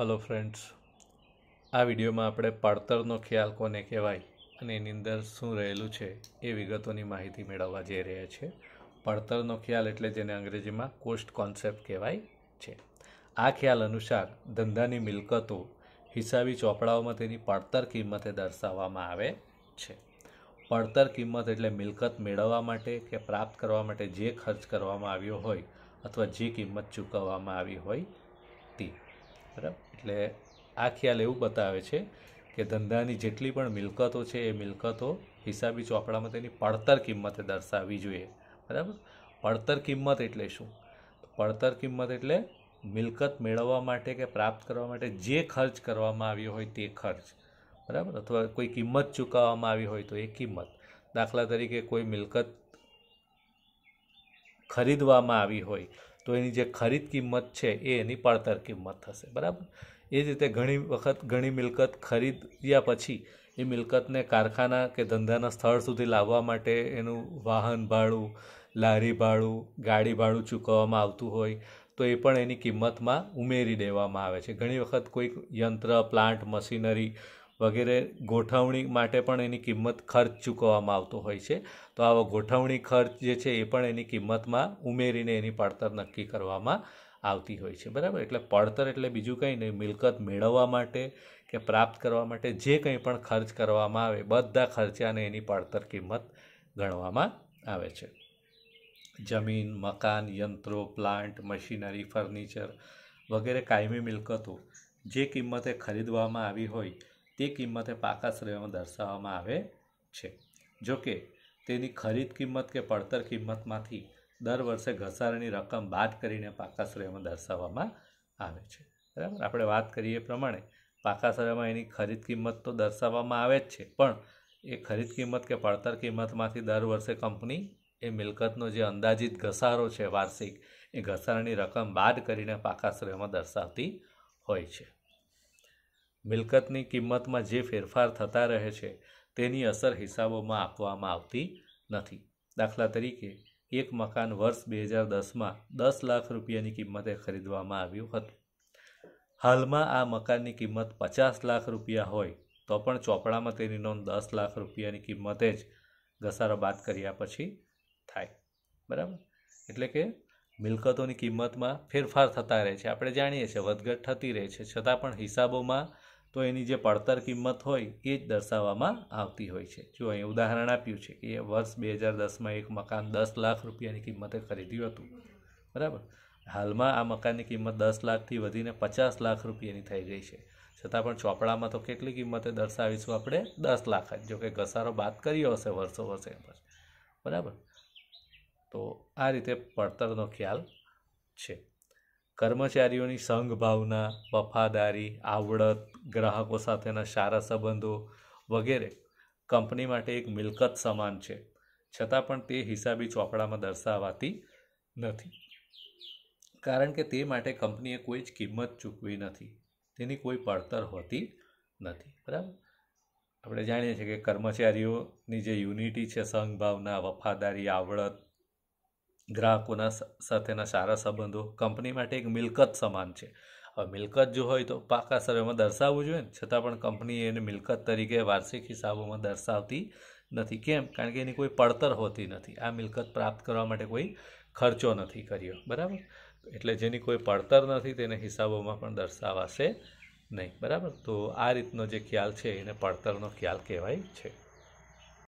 hello friends આ વિડીયોમાં આપણે પડતરનો ખ્યાલ કોને કહેવાય અને એની અંદર શું રહેલું છે એ વિગતોની માહિતી મેળવવા જઈ રહ્યા છે પડતરનો ખ્યાલ એટલે જેને અંગ્રેજીમાં કોસ્ટ કોન્સેપ્ટ કહેવાય છે આ ખ્યાલ અનુસાર ધંધાની મિલકતો હિસાબી ચોપડાઓમાં તેની પડતર કિંમતે દર્શાવવામાં આવે છે પડતર કિંમત એટલે મિલકત મેળવવા માટે કે પ્રાપ્ત કરવા માટે જે ખર્ચ કરવામાં આવ્યો હોય અથવા જે કિંમત ચૂકવવામાં આવી હોય તે બરાબર એટલે આ ખ્યાલ એવું બતાવે છે કે ધંધાની જેટલી પણ મિલકતો છે એ મિલકતો હિસાબી ચોપડામાં તેની પડતર કિંમતે દર્શાવવી જોઈએ બરાબર પડતર કિંમત એટલે શું પડતર કિંમત એટલે મિલકત મેળવવા માટે કે પ્રાપ્ત કરવા માટે જે ખર્ચ કરવામાં આવ્યો હોય તે ખર્ચ બરાબર અથવા કોઈ કિંમત ચૂકવવામાં આવી હોય તો એ કિંમત દાખલા તરીકે કોઈ મિલકત ખરીદવામાં આવી હોય તો એની જે ખરીદ કિંમત છે એ એની પડતર કિંમત થશે બરાબર એ જ રીતે ઘણી વખત ઘણી મિલકત ખરીદ્યા પછી એ મિલકતને કારખાના કે ધંધાના સ્થળ સુધી લાવવા માટે એનું વાહન ભાડું લારી ભાડું ગાડી ભાડું ચૂકવવામાં આવતું હોય તો એ પણ એની કિંમતમાં ઉમેરી દેવામાં આવે છે ઘણી વખત કોઈક યંત્ર પ્લાન્ટ મશીનરી વગેરે ગોઠવણી માટે પણ એની કિંમત ખર્ચ ચૂકવવામાં આવતો હોય છે તો આવા ગોઠવણી ખર્ચ જે છે એ પણ એની કિંમતમાં ઉમેરીને એની પડતર નક્કી કરવામાં આવતી હોય છે બરાબર એટલે પડતર એટલે બીજું કંઈ નહીં મિલકત મેળવવા માટે કે પ્રાપ્ત કરવા માટે જે કંઈ પણ ખર્ચ કરવામાં આવે બધા ખર્ચાને એની પડતર કિંમત ગણવામાં આવે છે જમીન મકાન યંત્રો પ્લાન્ટ મશીનરી ફર્નિચર વગેરે કાયમી મિલકતો જે કિંમતે ખરીદવામાં આવી હોય તે કિંમતે પાકા શ્રેણીમાં દર્શાવવામાં આવે છે જોકે તેની ખરીદ કિંમત કે પડતર કિંમતમાંથી દર વર્ષે ઘસારાની રકમ બાદ કરીને પાકા શ્રેયમાં દર્શાવવામાં આવે છે બરાબર આપણે વાત કરીએ એ પ્રમાણે પાકા શ્રેયમાં એની ખરીદ કિંમત તો દર્શાવવામાં આવે જ છે પણ એ ખરીદ કિંમત કે પડતર કિંમતમાંથી દર વર્ષે કંપની એ મિલકતનો જે અંદાજિત ઘસારો છે વાર્ષિક એ ઘસારાની રકમ બાદ કરીને પાકા શ્રેયમાં દર્શાવતી હોય છે મિલકતની કિંમતમાં જે ફેરફાર થતા રહે છે તેની અસર હિસાબોમાં આપવામાં આવતી નથી દાખલા તરીકે એક મકાન વર્ષ બે હજાર દસમાં દસ લાખ રૂપિયાની કિંમતે ખરીદવામાં આવ્યું હતું હાલમાં આ મકાનની કિંમત પચાસ લાખ રૂપિયા હોય તો પણ ચોપડામાં તેની નોંધ દસ લાખ રૂપિયાની કિંમતે જ ઘસારો બાદ કર્યા પછી થાય બરાબર એટલે કે મિલકતોની કિંમતમાં ફેરફાર થતા રહે છે આપણે જાણીએ છીએ વધઘટ થતી રહે છે છતાં પણ હિસાબોમાં તો એની જે પડતર કિંમત હોય એ જ દર્શાવવામાં આવતી હોય છે જો અહીં ઉદાહરણ આપ્યું છે કે એ વર્ષ બે હજાર દસમાં એક મકાન દસ લાખ રૂપિયાની કિંમતે ખરીદ્યું હતું બરાબર હાલમાં આ મકાનની કિંમત દસ લાખથી વધીને પચાસ લાખ રૂપિયાની થઈ ગઈ છે છતાં પણ ચોપડામાં તો કેટલી કિંમતે દર્શાવીશું આપણે દસ લાખ જ જોકે ઘસારો બાદ કર્યો હશે વર્ષો વર્ષે બરાબર તો આ રીતે પડતરનો ખ્યાલ છે કર્મચારીઓની સંઘ ભાવના વફાદારી આવડત ગ્રાહકો સાથેના સારા સંબંધો વગેરે કંપની માટે એક મિલકત સમાન છે છતાં પણ તે હિસાબી ચોપડામાં દર્શાવાતી નથી કારણ કે તે માટે કંપનીએ કોઈ જ કિંમત ચૂકવી નથી તેની કોઈ પડતર હોતી નથી બરાબર આપણે જાણીએ છીએ કે કર્મચારીઓની જે યુનિટી છે સંઘભાવના વફાદારી આવડત ગ્રાહકોના સાથેના સારા સંબંધો કંપની માટે એક મિલકત સમાન છે હવે મિલકત જો હોય તો પાકા સર્વેમાં દર્શાવવું જોઈએ ને છતાં પણ કંપની એને મિલકત તરીકે વાર્ષિક હિસાબોમાં દર્શાવતી નથી કેમ કારણ કે એની કોઈ પડતર હોતી નથી આ મિલકત પ્રાપ્ત કરવા માટે કોઈ ખર્ચો નથી કર્યો બરાબર એટલે જેની કોઈ પડતર નથી તેને હિસાબોમાં પણ દર્શાવાશે નહીં બરાબર તો આ રીતનો જે ખ્યાલ છે એને પડતરનો ખ્યાલ કહેવાય છે